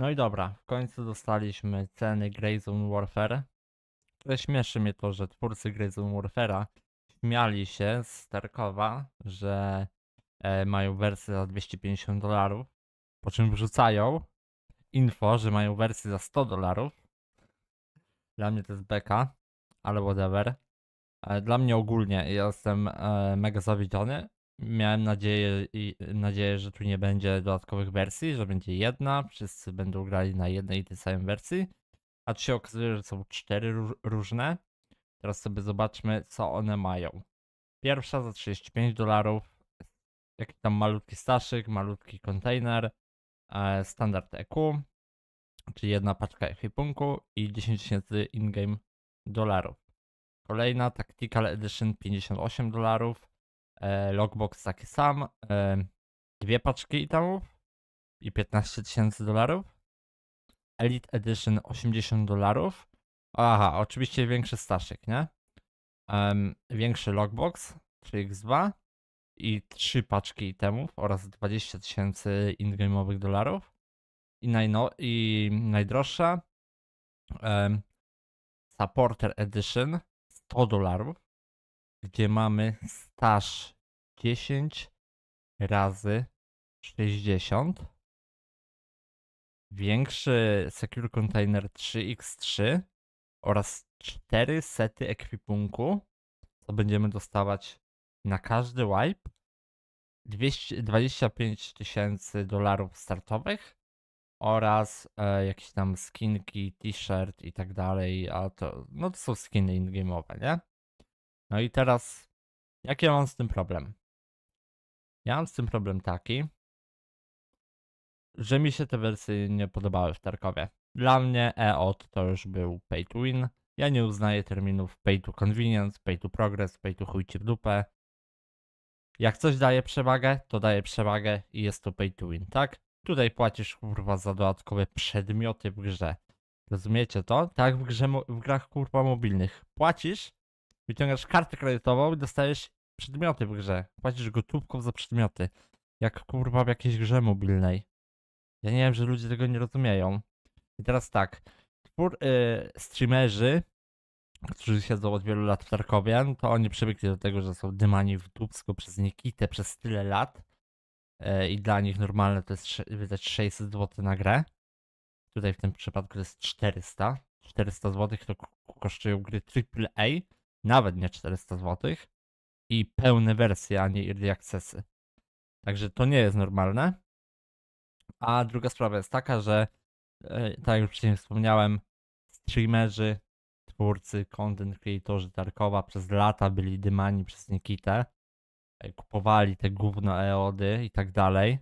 No i dobra, w końcu dostaliśmy ceny Grayzone Warfare. Które śmieszy mnie to, że twórcy Grayzone Warfare'a śmiali się z Tarkowa, że e, mają wersję za 250 dolarów, po czym wrzucają info, że mają wersję za 100 dolarów. Dla mnie to jest beka, ale whatever. E, dla mnie ogólnie jestem e, mega zawiedziony, Miałem nadzieję, i- nadzieję, że tu nie będzie dodatkowych wersji, że będzie jedna, wszyscy będą grali na jednej i tej samej wersji. A tu się okazuje, że są cztery różne. Teraz sobie zobaczmy, co one mają. Pierwsza za 35 dolarów. Jakiś tam malutki staszyk, malutki kontener, e, standard EQ, czyli jedna paczka ekwipunku i 10 tysięcy in-game dolarów. Kolejna Tactical Edition 58 dolarów. E, logbox taki sam, e, dwie paczki itemów i 15 tysięcy dolarów. Elite Edition 80 dolarów. Aha, oczywiście większy staszek, nie? Um, większy logbox 3x2 i 3 paczki itemów oraz 20 tysięcy ingame'owych dolarów. I, najno- I najdroższa um, Supporter Edition 100 dolarów gdzie mamy staż 10 razy 60. Większy Secure Container 3x3 oraz 4 sety ekwipunku, co będziemy dostawać na każdy wipe. 200, 25 tysięcy dolarów startowych oraz e, jakieś tam skinki, t-shirt i tak dalej, a to, no to są skiny in-game'owe, nie? No i teraz, jaki ja mam z tym problem? Ja mam z tym problem taki, że mi się te wersje nie podobały w Tarkowie. Dla mnie EOT to już był pay to win. Ja nie uznaję terminów pay to convenience, pay to progress, pay to chujcie w dupę. Jak coś daje przewagę, to daje przewagę i jest to pay to win, tak? Tutaj płacisz kurwa za dodatkowe przedmioty w grze. Rozumiecie to? Tak w, grze, w grach kurwa mobilnych. Płacisz Wyciągasz kartę kredytową i dostajesz przedmioty w grze. Płacisz gotówką za przedmioty. Jak kurwa w jakiejś grze mobilnej. Ja nie wiem, że ludzie tego nie rozumieją. I teraz tak. Twór, yy, streamerzy, którzy siedzą od wielu lat w Tarkowie, no to oni przywykli do tego, że są dymani w dupsku przez Nikitę przez tyle lat. Yy, I dla nich normalne to jest wydać 600 zł na grę. Tutaj w tym przypadku to jest 400. 400 zł to kosztują gry AAA nawet nie 400 zł i pełne wersje, a nie early accessy. Także to nie jest normalne. A druga sprawa jest taka, że e, tak jak już wcześniej wspomniałem, streamerzy, twórcy, content creatorzy Tarkowa przez lata byli dymani przez Nikitę. E, kupowali te gówno EODy i tak dalej.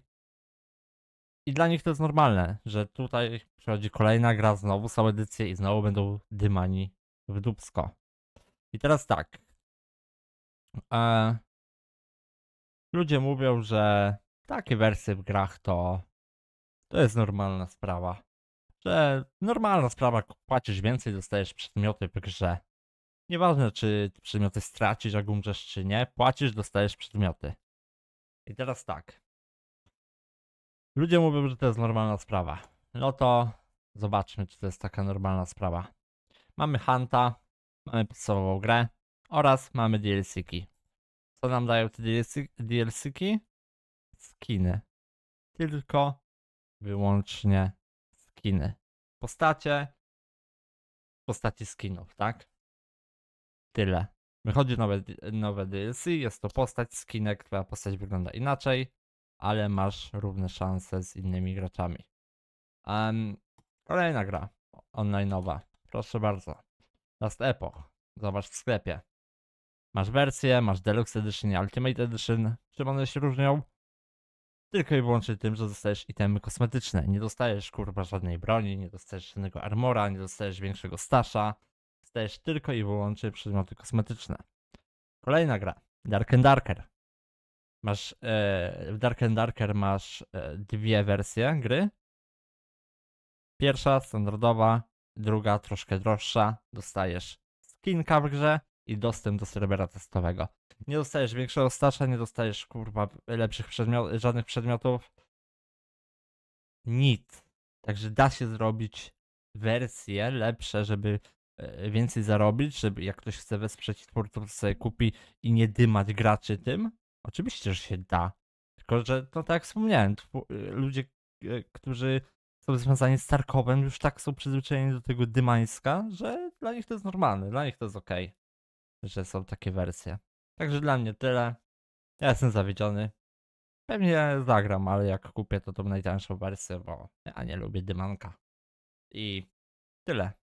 I dla nich to jest normalne, że tutaj przychodzi kolejna gra, znowu są edycje i znowu będą dymani w dupsko. I teraz tak. E, ludzie mówią, że takie wersje w grach to, to jest normalna sprawa. Że normalna sprawa, płacisz więcej, dostajesz przedmioty w grze. Nieważne, czy przedmioty stracisz, jak umrzesz, czy nie. Płacisz, dostajesz przedmioty. I teraz tak. Ludzie mówią, że to jest normalna sprawa. No to zobaczmy, czy to jest taka normalna sprawa. Mamy Hanta, mamy podstawową grę oraz mamy DLC-ki. Co nam dają te DLC-ki? Skiny. Tylko wyłącznie skiny. Postacie, postaci skinów, tak? Tyle. Wychodzi nowe, nowe DLC, jest to postać skinek, która postać wygląda inaczej, ale masz równe szanse z innymi graczami. Um, kolejna gra onlineowa. Proszę bardzo. Last Epoch. Zobacz w sklepie. Masz wersję, masz Deluxe Edition i Ultimate Edition. Czym one się różnią? Tylko i wyłącznie tym, że dostajesz itemy kosmetyczne. Nie dostajesz kurwa żadnej broni, nie dostajesz żadnego armora, nie dostajesz większego stasza. Dostajesz tylko i wyłącznie przedmioty kosmetyczne. Kolejna gra. Dark and Darker. Masz e, w Dark and Darker masz e, dwie wersje gry. Pierwsza, standardowa, druga troszkę droższa, dostajesz skinka w grze i dostęp do serwera testowego. Nie dostajesz większego stacza, nie dostajesz kurwa lepszych przedmiotów, żadnych przedmiotów. Nic. Także da się zrobić wersje lepsze, żeby e, więcej zarobić, żeby jak ktoś chce wesprzeć twórców, to sobie kupi i nie dymać graczy tym. Oczywiście, że się da. Tylko, że no tak jak wspomniałem, e, ludzie, e, którzy to związanie z Tarkowem już tak są przyzwyczajeni do tego Dymańska, że dla nich to jest normalne, dla nich to jest ok, że są takie wersje. Także dla mnie tyle. Ja jestem zawiedziony. Pewnie zagram, ale jak kupię to tą najtańszą wersję, bo ja nie lubię Dymanka. I tyle.